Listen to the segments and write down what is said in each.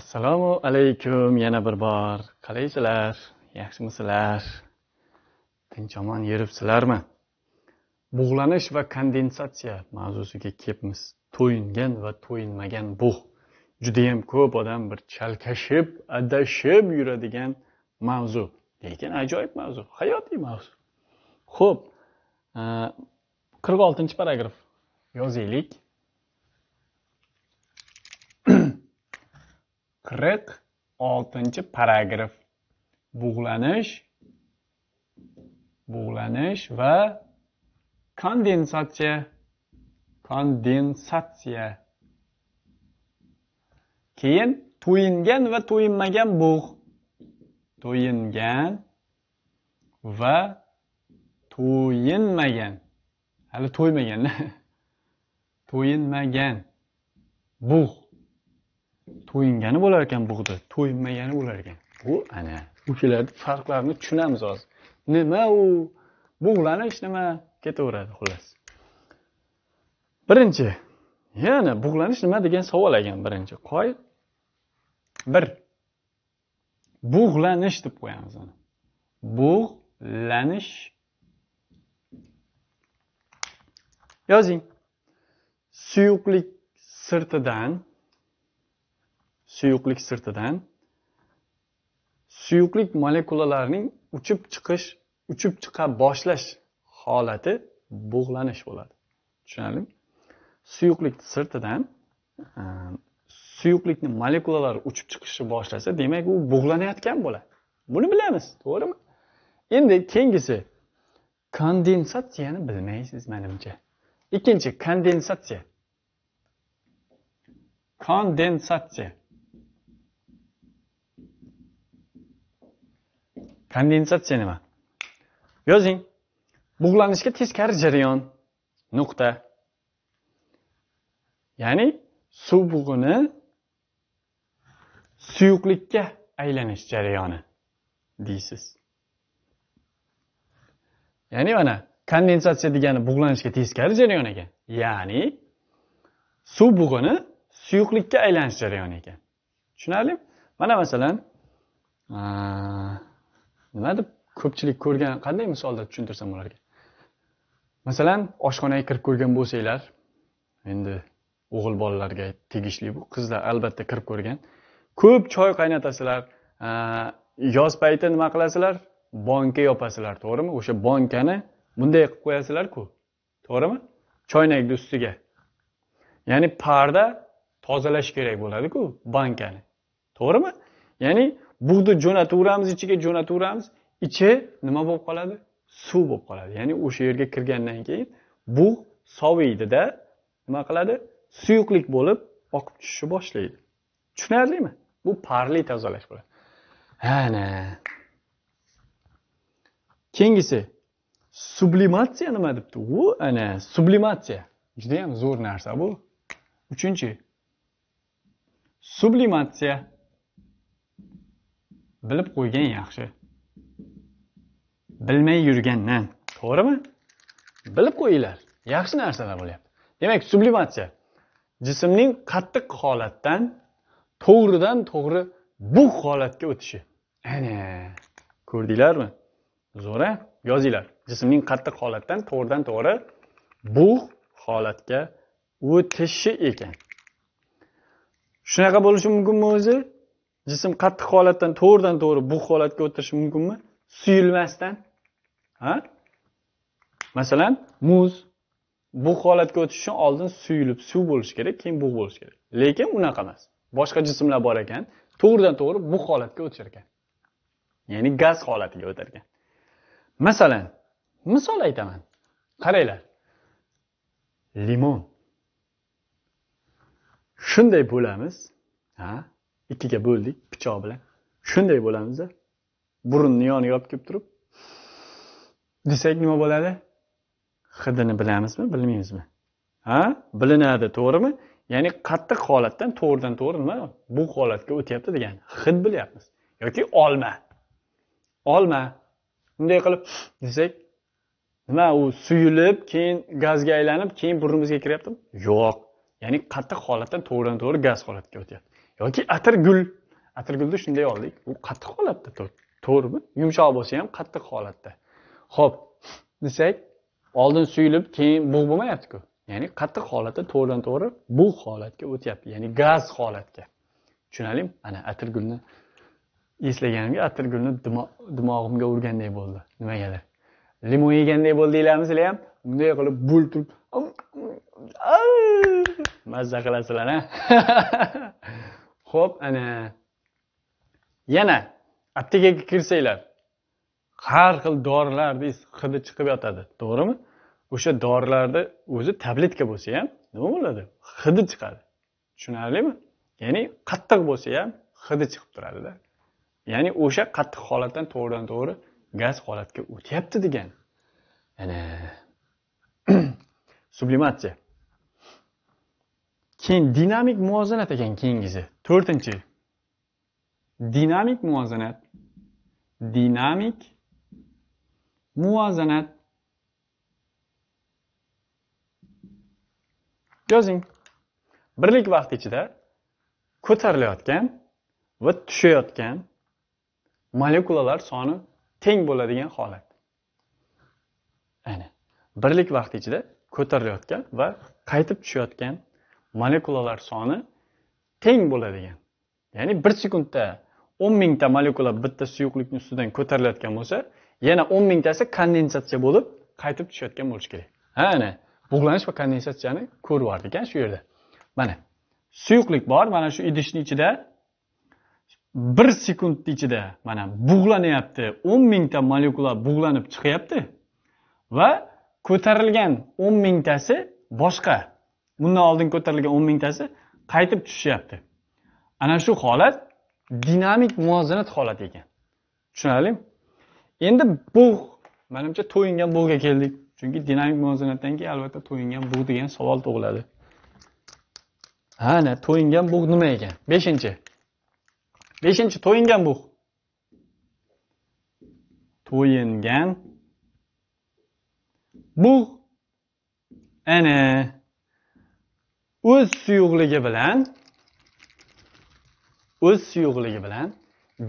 assalomu alaykum yana bir bor qalaysizlar yaxshimisizlar tinch omon yuribsizlarmi bug'lanish va kondensatsiya mavzusiga kelibmiz to'yingan va to'yinmagan bug' judayam ko'p odam bir chalkashib adashib yuradigan mavzu lekin ajoyib mavzu hayotiy mavzu ho'p qirq oltinchi paragraf yozaylik qirq oltinchi paragraf bug'lanish bug'lanish va kondensatsiya kondensatsiya keyin to'yingan va to'yinmagan bug' to'yingan va to'yinmagan hali to'ymagan to'yinmagan bug' to'yingani ekan bug'da to'yinmagani ekan bu ana o'shalarni farqlarini tushunamiz hozir nima u bug'lanish nima ketaveradi xullas birinchi yana bug'lanish nima degan savol ekan birinchi qoy bir bug'lanish deb qo'yamiz uni bug'lanish yozing suyuqlik sirtidan suyuqlik sirtidan suyuqlik molekulalarining uchib chiqish uchib chiqa boshlash holati bug'lanish bo'ladi tushunarlimi suyuqlik sirtidan e, suyuqlikni molekulalari uchib chiqishni boshlasa demak u bug'lanayotgan bo'ladi buni bilamiz to'g'rimi endi keyingisi kondensatsiyani bilmaysiz manimcha ikkinchi kondensatsiya kondensatsiya kondensatsiya nima yozing bug'lanishga teskari jarayon nuqta ya'ni suv bug'ini suyuqlikka aylanish jarayoni deysiz ya'ni mana kondensatsiya degani bug'lanishga teskari jarayon ekan ya'ni suv bug'ini suyuqlikka aylanish jarayoni ekan tushunarlimi mana masalan nima deb ko'pchilik ko'rgan qanday misolda tushuntirsam ularga masalan oshxonaga kirib ko'rgan bo'lsanglar endi o'g'il bolalarga tegishli bu qizlar albatta kirib ko'rgan ko'p choy qaynatasizlar yoz payti nima qilasizlar bonka yopasizlar to'g'rimi o'sha bonkani bunday qilib qo'yasizlarku to'g'rimi choynakni ustiga ya'ni parda tozalash kerak bo'ladiku bankani to'g'rimi ya'ni bug'ni jo'nataveramiz ichiga jo'nataveramiz ichi nima bo'lib qoladi suv bo'lib qoladi ya'ni o'sha yerga kirgandan keyin bug' soviydida nima qiladi suyuqlik bo'lib oqib tushishni boshlaydi tushunarlimi bu parli tozalash bo'ladi ana keyingisi sublimatsiya nima debdi u ana sublimatsiya judayam zo'r narsa bu uchinchi sublimatsiya bilib qo'ygan yaxshi bilmay yurgandan to'g'rimi bilib qo'yinglar yaxshi narsalar bo'lyapti demak sublimatsiya jismning qattiq holatdan to'g'ridan to'g'ri bu holatga o'tishi ana ko'rdinglarmi zo'r a yozinglar jismning qattiq holatdan to'g'ridan to'g'ri bu holatga o'tishi ekan shunaqa bo'lishi mumkinmi o'zi jism qattiq holatdan to'g'ridan to'g'ri bu holatga o'tirishi mumkinmi suyulmasdan ha masalan muz bu holatga o'tish uchun oldin suyulib suv bo'lishi kerak keyin bug' bo'lishi kerak lekin unaqa emas boshqa jismlar bor ekan to'g'ridan to'g'ri bu holatga o'tishar ekan ya'ni gaz holatiga o'tar ekan masalan misol aytaman qaranglar limon shunday bo'lamiz ha ikkiga bo'ldik pichoq bilan shunday bo'lamiz burunni yoniga olib kelib turib desak nima bo'ladi hidini bilamizmi bilmaymizmi ha bilinadi to'g'rimi ya'ni qattiq holatdan to'g'ridan to'g'ri nima bu holatga o'tyapti degani hid bilyapmiz yoki olma olma bunday qilib desak nima u suyulib keyin gazga aylanib keyin burnimizga kiryaptimi yo'q ya'ni qattiq holatdan to'g'ridan to'g'ri gaz holatiga o'tyapti yoki atirgul atirgulni shunday oldik u qattiq holatda to'g'rimi yumshoq bo'lsa ham qattiq holatda ho'p desak oldin suyulib keyin bug' bo'lmayaptiku ya'ni qattiq holatda to'g'ridan to'g'ri bu holatga o'tyapti ya'ni gaz holatga tushunarlimi ana atirgulni eslaganimga atirgulni dimog'imga urganday bo'ldi nimagadir limon yeganday bo'ldi deylarmi sizlar ham bunday qilib bo'l turib mazza qilasizlar a ho'p ana yana aptekaga kirsanglar har xil dorilarni hidi chiqib yotadi to'g'rimi o'sha dorilarni o'zi tabletka bo'lsa ham nima bo'ladi hidi chiqadi tushunarlimi ya'ni qattiq bo'lsa ham hidi chiqib turadida ya'ni o'sha qattiq holatdan to'g'ridan to'g'ri gaz holatga o'tyapti degan ana sublimatsiya keyin dinamik muvozanat ekan keyingisi to'rtinchi dinamik muvozanat dinamik muvozanat yozing birlik vaqt ichida ko'tarilayotgan va tushayotgan molekulalar soni teng bo'ladigan holat aynan birlik vaqt ichida ko'tarilayotgan va qaytib tushayotgan molekulalar soni teng bo'ladigan ya'ni bir sekundda o'n mingta molekula bitta suyuqlikni ustidan ko'tarilayotgan bo'lsa yana o'n mingtasi kondensatsiya bo'lib qaytib tushayotgan bo'lishi kerak ha ana bug'lanish va kondensatsiyani ko'rib yubordik a shu yerda mana suyuqlik bor mana shu idishni ichida bir sekund ichida mana bug'lanyapti o'n mingta molekula bug'lanib chiqyapti va ko'tarilgan o'n mingtasi boshqa bundan oldin ko'tarilgan o'n mingtasi qaytib tushishyapti ana shu holat dinamik muvozanat holati ekan tushunarlimi endi bug' manimcha to'yingan bug'ga keldik chunki dinamik muvozanatdan keyin albatta to'yingan bug' degan savol tug'iladi ana to'yingan bug' nima ekan beshinchi beshinchi to'yingan bug' to'yingan bug' ana o'z suyuqligi bilan o'z suyuqligi bilan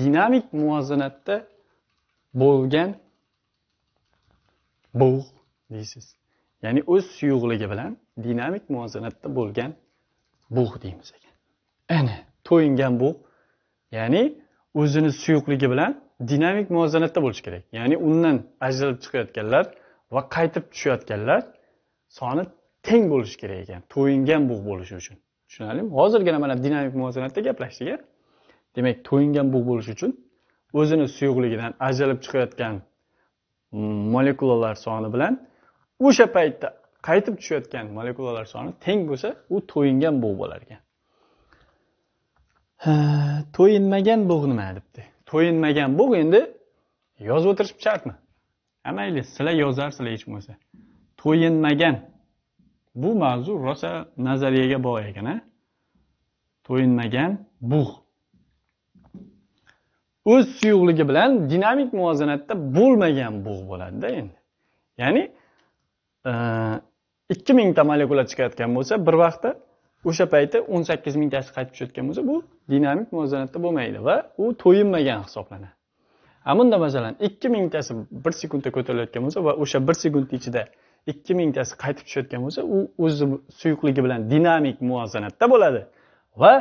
dinamik muvozanatda bo'lgan bug' deysiz ya'ni o'z suyuqligi bilan dinamik muvozanatda bo'lgan bug' deymiz ekan ana to'yingan bug' ya'ni o'zini suyuqligi bilan dinamik muvozanatda bo'lishi kerak ya'ni undan ajralib chiqayotganlar va qaytib tushayotganlar soni teng bo'lishi kerak ekan to'yingan bug' bo'lishi uchun tushunarlimi hozirgina mana dinamik muvozanatda gaplashdik a demak to'yingan bug' bo'lishi uchun o'zini suyuqligidan ajralib chiqayotgan molekulalar soni bilan o'sha paytda qaytib tushayotgan molekulalar soni teng bo'lsa u to'yingan bug' bo'lar ekan to'yinmagan bug' nima debdi to'yinmagan bug' endi yozib o'tirish shartmi ha mayli sizlar yozarsizlar hech bo'lmasa to'yinmagan bu mavzu rosa nazariyaga boy ekan to'yinmagan bug' o'z suyuqligi bilan dinamik muvozanatda bo'lmagan bug' bo'ladida endi ya'ni e, ikki mingta molekula chiqayotgan bo'lsa bir vaqtda o'sha paytda o'n sakkiz mingtasi qaytib tushayotgan bo'lsa bu dinamik muvozanatda bo'lmaydi va u to'yinmagan hisoblanadi a bunda masalan ikki mingtasi bir sekundda ko'tarilayotgan bo'lsa va o'sha bir sekund ichida ikki mingtasi qaytib tushayotgan bo'lsa u o'zini suyuqligi bilan dinamik muvozanatda bo'ladi va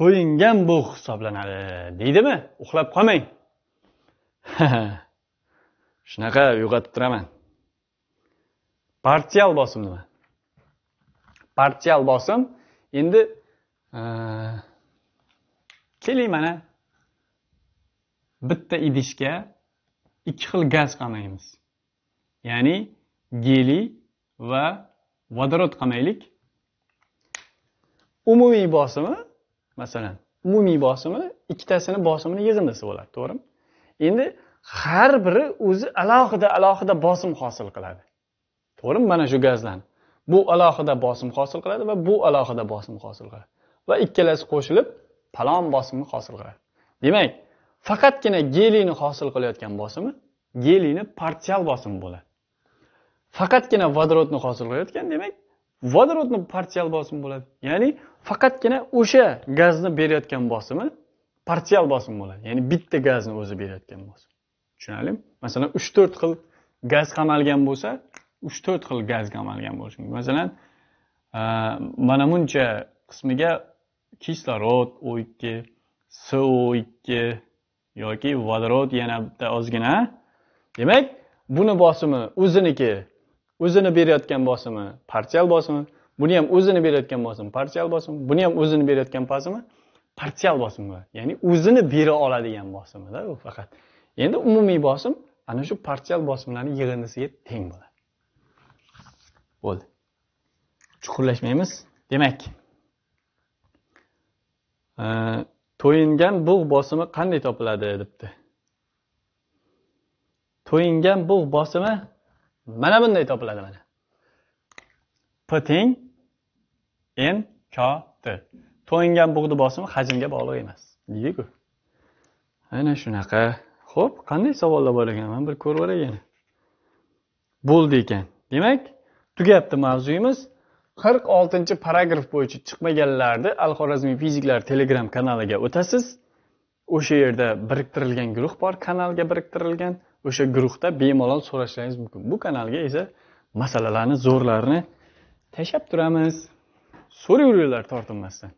to'yingan bu hisoblanadi deydimi uxlab qolmang shunaqa uyg'otib turaman partial bosim nima partial bosim endi e, keling mana bitta idishga ikki xil gaz qamaymiz ya'ni geliy va vodorod qamaylik umumiy bosimi masalan umumiy bosimi ikkitasini bosimini yig'indisi bo'ladi to'g'rimi endi har biri o'zi alohida alohida bosim hosil qiladi to'g'rimi mana shu gazlarni bu alohida bosim hosil qiladi va bu alohida bosim hosil qiladi va ikkalasi qo'shilib palon bosimni hosil qiladi demak faqatgina geliyni hosil qilayotgan bosimi geliyni partial bosimi bo'ladi faqatgina vodorodni hosil qilayotgan demak vodorodni partial bosim bo'ladi ya'ni faqatgina o'sha gazni berayotgan bosimi partial bosim bo'ladi ya'ni bitta gazni o'zi berayotgan bosim tushunarlimi masalan uch to'rt xil gaz qamalgan bo'lsa uch to'rt xil gaz qamalgan bo'lishi mumkin masalan mana buncha qismiga kislorod o ikki so ikki yoki vodorod yana bitta ozgina demak buni bosimi o'ziniki o'zini berayotgan bosimi partial bosimi buni ham o'zini berayotgan bosimi partial bosim buni ham o'zini berayotgan bosimi partial bosim ya'ni o'zini bera oladigan bosimida u faqat endi umumiy bosim ana shu partial bosimlarni yig'indisiga teng bo'ladi bo'ldi chuqurlashmaymiz demak e, to'yingan bug' bosimi qanday topiladi debdi to'yingan bug' bosimi mana bunday topiladi mana p teng n t to'yingan bug'ni bosimi hajmga bog'liq emas deydiku aynan shunaqa ho'p qanday savollar bor ekan man bir ko'rib olay yana bo'ldi ekan demak tugabdi mavzuyimiz qirq oltinchi paragraf bo'yicha chiqmaganlarni al xorazmiy fiziklar telegram kanaliga o'tasiz o'sha yerda biriktirilgan guruh bor kanalga biriktirilgan o'sha guruhda bemalol so'rashlaringiz mumkin bu kanalga esa masalalarni zo'rlarini tashlab turamiz so'rayveringlar tortinmasdan